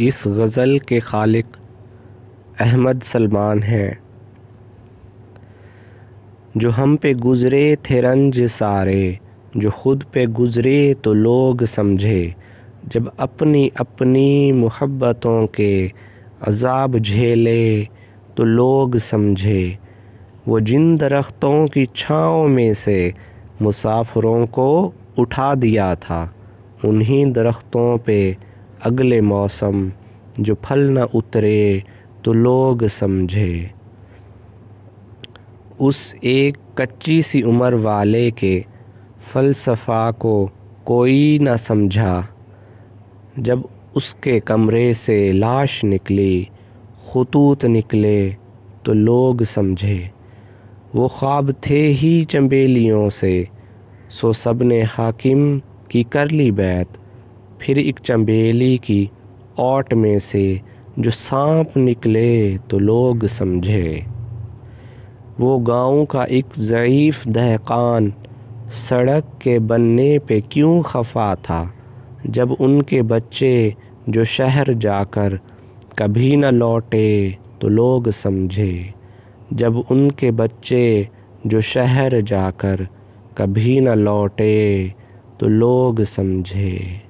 इस गज़ल के खालिक अहमद सलमान हैं जो हम पे गुज़रे थे रंज सारे जो ख़ुद पे गुज़रे तो लोग समझे जब अपनी अपनी मोहब्बतों के अजाब झेले तो लोग समझे वो जिन दरख्तों की छाँव में से मुसाफरों को उठा दिया था उन्हीं दरख्तों पे अगले मौसम जो फल न उतरे तो लोग समझे उस एक कच्ची सी उम्र वाले के फलसफा को कोई न समझा जब उसके कमरे से लाश निकली खतूत निकले तो लोग समझे वो ख्वाब थे ही चंबेलियों से सो सब ने हाकिम की कर ली बैत फिर एक चंबेली की ओट में से जो सांप निकले तो लोग समझे वो गांव का एक ज़यीफ़ दहकान सड़क के बनने पे क्यों खफा था जब उनके बच्चे जो शहर जाकर कभी न लौटे तो लोग समझे जब उनके बच्चे जो शहर जाकर कभी न लौटे तो लोग समझे